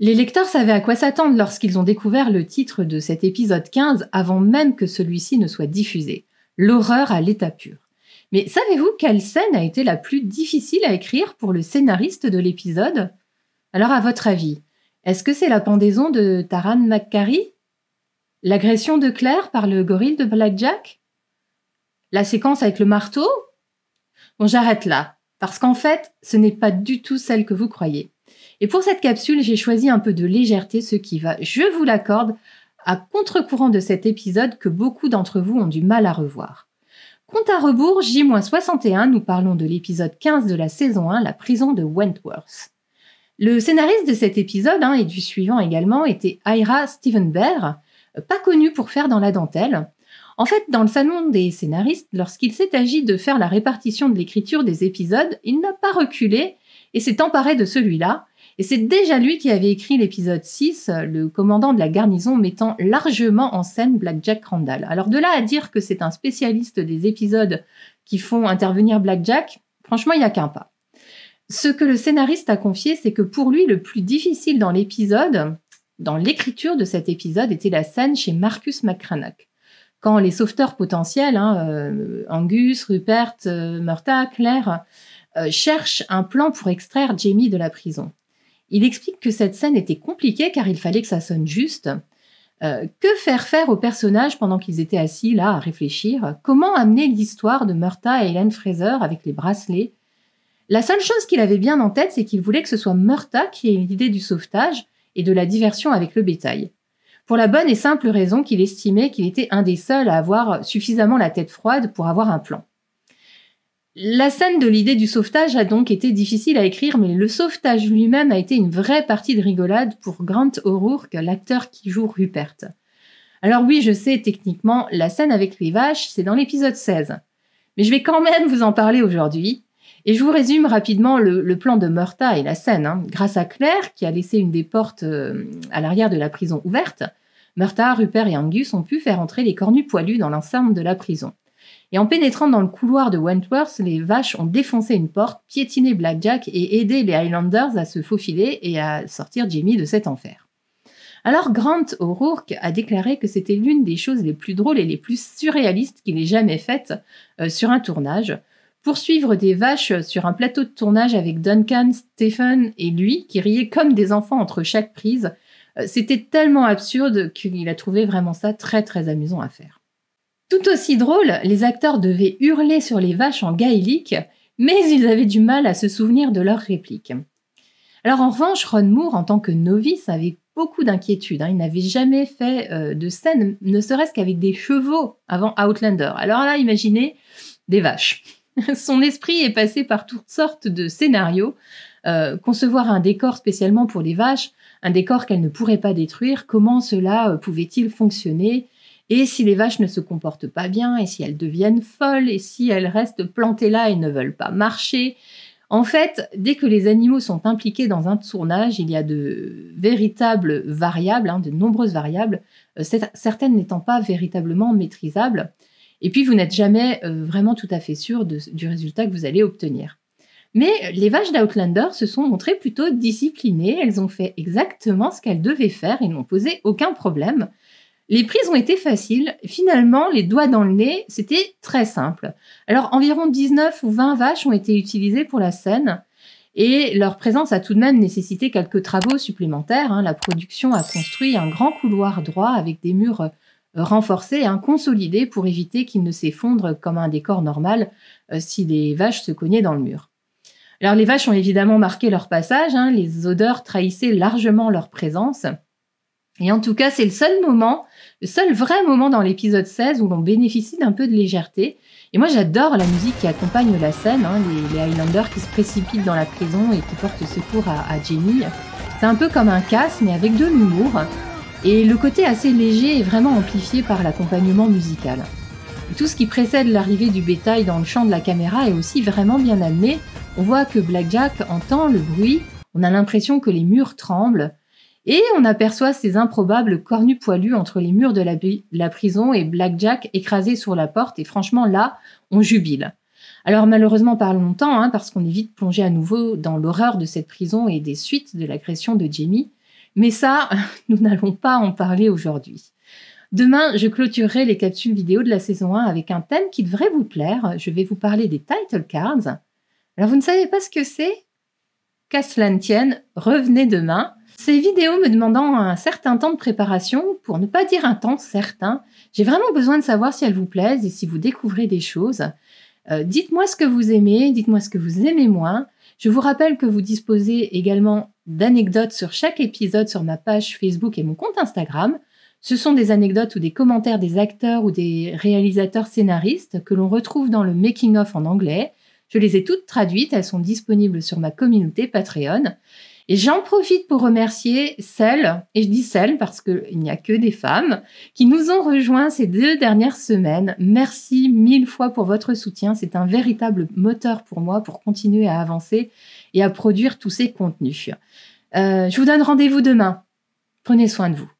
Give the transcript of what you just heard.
Les lecteurs savaient à quoi s'attendre lorsqu'ils ont découvert le titre de cet épisode 15 avant même que celui-ci ne soit diffusé. L'horreur à l'état pur. Mais savez-vous quelle scène a été la plus difficile à écrire pour le scénariste de l'épisode Alors à votre avis, est-ce que c'est la pendaison de Taran McCarry L'agression de Claire par le gorille de Blackjack La séquence avec le marteau Bon, j'arrête là, parce qu'en fait, ce n'est pas du tout celle que vous croyez. Et pour cette capsule, j'ai choisi un peu de légèreté, ce qui va, je vous l'accorde, à contre-courant de cet épisode que beaucoup d'entre vous ont du mal à revoir. Compte à rebours, J-61, nous parlons de l'épisode 15 de la saison 1, la prison de Wentworth. Le scénariste de cet épisode hein, et du suivant également était Ira Stevenberg, pas connu pour faire dans la dentelle. En fait, dans le salon des scénaristes, lorsqu'il s'est agi de faire la répartition de l'écriture des épisodes, il n'a pas reculé et s'est emparé de celui-là. Et c'est déjà lui qui avait écrit l'épisode 6, le commandant de la garnison mettant largement en scène Black Jack Randall. Alors de là à dire que c'est un spécialiste des épisodes qui font intervenir Black Jack, franchement, il n'y a qu'un pas. Ce que le scénariste a confié, c'est que pour lui, le plus difficile dans l'épisode, dans l'écriture de cet épisode, était la scène chez Marcus McCranach. Quand les sauveteurs potentiels, hein, euh, Angus, Rupert, euh, Murta, Claire, euh, cherche un plan pour extraire Jamie de la prison. Il explique que cette scène était compliquée car il fallait que ça sonne juste. Euh, que faire faire aux personnages pendant qu'ils étaient assis là à réfléchir Comment amener l'histoire de Murta et Helen Fraser avec les bracelets La seule chose qu'il avait bien en tête, c'est qu'il voulait que ce soit Murta qui ait l'idée du sauvetage et de la diversion avec le bétail. Pour la bonne et simple raison qu'il estimait qu'il était un des seuls à avoir suffisamment la tête froide pour avoir un plan. La scène de l'idée du sauvetage a donc été difficile à écrire, mais le sauvetage lui-même a été une vraie partie de rigolade pour Grant O'Rourke, l'acteur qui joue Rupert. Alors oui, je sais, techniquement, la scène avec les vaches, c'est dans l'épisode 16. Mais je vais quand même vous en parler aujourd'hui. Et je vous résume rapidement le, plan de Murta et la scène. Hein. Grâce à Claire, qui a laissé une des portes euh, à l'arrière de la prison ouverte, Murta, Rupert et Angus ont pu faire entrer les cornus poilus dans l'ensemble de la prison. Et en pénétrant dans le couloir de Wentworth, les vaches ont défoncé une porte, piétiné Blackjack et aidé les Highlanders à se faufiler et à sortir Jimmy de cet enfer. Alors Grant O'Rourke a déclaré que c'était l'une des choses les plus drôles et les plus surréalistes qu'il ait jamais faites euh, sur un tournage. Poursuivre des vaches sur un plateau de tournage avec Duncan, Stephen et lui, qui riaient comme des enfants entre chaque prise, euh, c'était tellement absurde qu'il a trouvé vraiment ça très très amusant à faire. Tout aussi drôle, les acteurs devaient hurler sur les vaches en gaélique, mais ils avaient du mal à se souvenir de leurs répliques. Alors en revanche, Ron Moore, en tant que novice, avait beaucoup d'inquiétudes. Hein. Il n'avait jamais fait euh, de scène, ne serait-ce qu'avec des chevaux avant Outlander. Alors là, imaginez des vaches. Son esprit est passé par toutes sortes de scénarios. Euh, concevoir un décor spécialement pour les vaches, un décor qu'elles ne pourraient pas détruire, comment cela euh, pouvait-il fonctionner et si les vaches ne se comportent pas bien, et si elles deviennent folles, et si elles restent plantées là et ne veulent pas marcher. En fait, dès que les animaux sont impliqués dans un tournage, il y a de véritables variables, hein, de nombreuses variables, euh, certaines n'étant pas véritablement maîtrisables. Et puis, vous n'êtes jamais euh, vraiment tout à fait sûr du résultat que vous allez obtenir. Mais euh, les vaches d'Outlander se sont montrées plutôt disciplinées, elles ont fait exactement ce qu'elles devaient faire et n'ont posé aucun problème. Les prises ont été faciles. Finalement, les doigts dans le nez, c'était très simple. Alors, environ 19 ou 20 vaches ont été utilisées pour la scène. Et leur présence a tout de même nécessité quelques travaux supplémentaires. Hein. La production a construit un grand couloir droit avec des murs euh, renforcés et hein, consolidés pour éviter qu'ils ne s'effondrent comme un décor normal euh, si les vaches se cognaient dans le mur. Alors les vaches ont évidemment marqué leur passage, hein. les odeurs trahissaient largement leur présence. Et en tout cas, c'est le seul moment, le seul vrai moment dans l'épisode 16 où l'on bénéficie d'un peu de légèreté. Et moi, j'adore la musique qui accompagne la scène, hein, les, Highlanders qui se précipitent dans la prison et qui portent secours à, Jenny. C'est un peu comme un casse, mais avec de l'humour. Et le côté assez léger est vraiment amplifié par l'accompagnement musical. tout ce qui précède l'arrivée du bétail dans le champ de la caméra est aussi vraiment bien amené. On voit que Blackjack entend le bruit, on a l'impression que les murs tremblent, et on aperçoit ces improbables cornus poilus entre les murs de la, prison et Blackjack écrasé sur la porte. Et franchement, là, on jubile. Alors malheureusement pas longtemps, hein, parce qu'on évite vite plongé à nouveau dans l'horreur de cette prison et des suites de l'agression de Jamie. Mais ça, nous n'allons pas en parler aujourd'hui. Demain, je clôturerai les capsules vidéo de la saison 1 avec un thème qui devrait vous plaire. Je vais vous parler des title cards. Alors vous ne savez pas ce que c'est Qu'à revenez demain ces vidéos me demandant un certain temps de préparation, pour ne pas dire un temps certain, j'ai vraiment besoin de savoir si elles vous plaisent et si vous découvrez des choses. Euh, dites-moi ce que vous aimez, dites-moi ce que vous aimez moins. Je vous rappelle que vous disposez également d'anecdotes sur chaque épisode sur ma page Facebook et mon compte Instagram. Ce sont des anecdotes ou des commentaires des acteurs ou des réalisateurs scénaristes que l'on retrouve dans le making of en anglais. Je les ai toutes traduites, elles sont disponibles sur ma communauté Patreon. Et j'en profite pour remercier celles, et je dis celles parce qu'il n'y a que des femmes, qui nous ont rejoints ces deux dernières semaines. Merci mille fois pour votre soutien. C'est un véritable moteur pour moi pour continuer à avancer et à produire tous ces contenus. Euh, je vous donne rendez-vous demain. Prenez soin de vous.